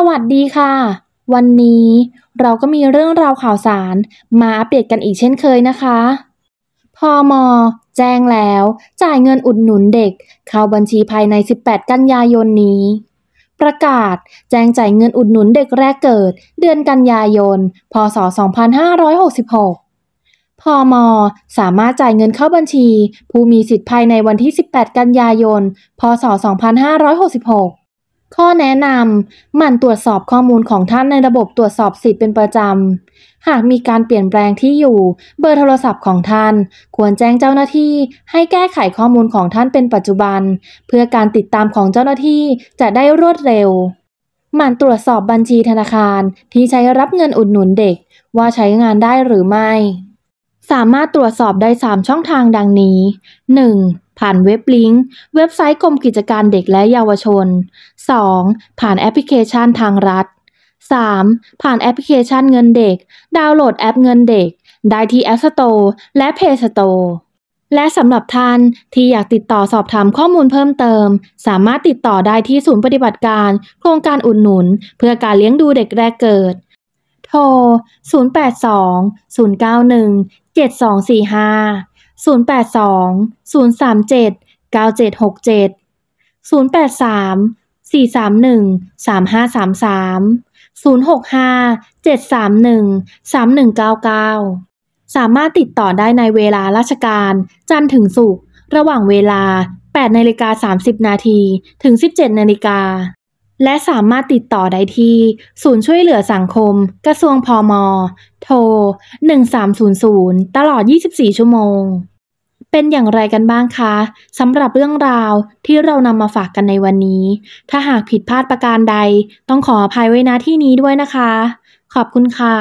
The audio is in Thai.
สวัสดีค่ะ วันนี้เราก็มีเรื่องราวข่าวสารมาอัปเดตกันอีกเช่นเคยนะคะ พอมอแจ้งแล้วจ่ายเงินอุดหนุนเด็ก เข้าบัญชีภายใน 18 กันยายนนี้ ประกาศ แจ้งจ่ายเงินอุดหนุนเด็กแรกเกิดเดือนกันยายน พศ 2566 พอมอสามารถจ่ายเงินเข้าบัญชี ผู้มีสิทธิ์ภายในวันที่ 18 กันยายน พศ 2566ข้อแนะนำหมั่น ตรวจสอบข้อมูลของท่านในระบบตรวจสอบสิทธิ์เป็นประจำ หากมีการเปลี่ยนแปลงที่อยู่ เบอร์โทรศัพท์ของท่านควรแจ้งเจ้าหน้าที่ ให้แก้ไขข้อมูลของท่านเป็นปัจจุบัน เพื่อการติดตามของเจ้าหน้าที่จะได้รวดเร็วหมั่นตรวจสอบบัญชีธนาคารที่ใช้รับเงินอุดหนุนเด็กว่าใช้งานได้หรือไม่สามารถตรวจสอบได้ 3 ช่องทางดังนี้ 1. ผ่านเว็บลิงก์เว็บไซต์กรมกิจการเด็กและเยาวชน 2. ผ่านแอปพลิเคชันทางรัฐ 3. ผ่านแอปพลิเคชันเงินเด็ก ดาวน์โหลดแอปเงินเด็ก ได้ที่ App Store และ Play Store และสำหรับท่านที่อยากติดต่อสอบถามข้อมูลเพิ่มเติม สามารถติดต่อได้ที่ศูนย์ปฏิบัติการ โครงการอุดหนุน เพื่อการเลี้ยงดูเด็กแรกเกิด โทร082 091 7245 082 037 9767 083 431 3533 065 731 3199 สามารถติดต่อได้ในเวลาราชการ จันทร์ถึงศุกร์ระหว่างเวลา 8นาฬิกา30นาทีถึง 17นาฬิกาและสามารถติดต่อได้ที่ ศูนย์ช่วยเหลือสังคมกระทรวงพอมอโทร1300 ตลอด 24 ชั่วโมง เป็นอย่างไรกันบ้างคะสำหรับเรื่องราวที่เรานำมาฝากกันในวันนี้ ถ้าหากผิดพลาดประการใด ต้องขออภัยไว้นะที่นี้ด้วยนะคะ ขอบคุณค่ะ